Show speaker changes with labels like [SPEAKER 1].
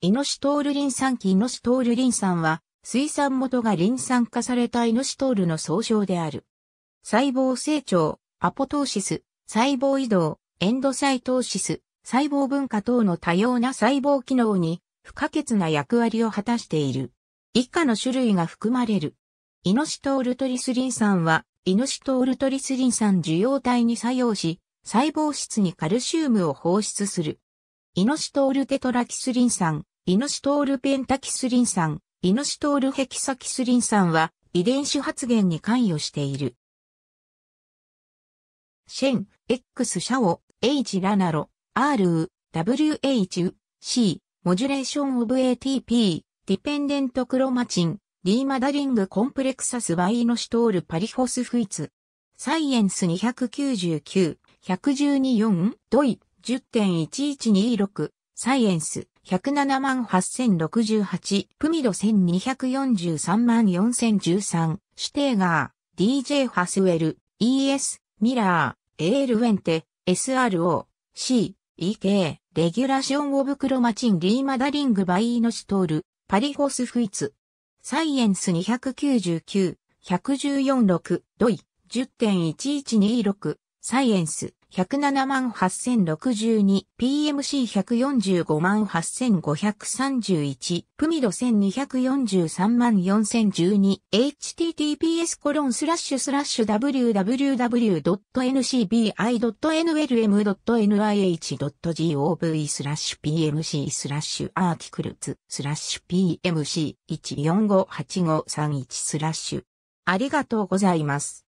[SPEAKER 1] イノシトールリン酸基イノシトールリン酸は、水酸元がリン酸化されたイノシトールの総称である。細胞成長、アポトーシス、細胞移動、エンドサイトーシス、細胞分化等の多様な細胞機能に不可欠な役割を果たしている。以下の種類が含まれる。イノシトールトリスリン酸は、イノシトールトリスリン酸受容体に作用し、細胞質にカルシウムを放出する。イノシトールテトラキスリン酸、イノシトールペンタキスリン酸、イノシトールヘキサキスリン酸は遺伝子発現に関与している。シェン、X シャオ、H ラナロ、R、WH、C、モジュレーションオブ ATP、ディペンデントクロマチン、D マダリングコンプレクサスバイノシトールパリフォスフイツ。サイエンス299、112.4、ドイ、10.1126、サイエンス、107万8068、プミド1243万4013、シュテーガー、DJ ハスウェル、ES、ミラー、エールウェンテ、SRO、C、EK、レギュラションオブクロマチンリーマダリングバイーノシトール、パリホスフイツ。サイエンス299、114.6、ドイ、10.1126、サイエンス、107 8062PMC145 万8531プミド1243万 4012https コロンスラッシュスラッシュ www.ncbi.nlm.nih.gov スラッシュ pmc スラッシュアーティクルツスラッシュ pmc145853 1スラッシュありがとうございます。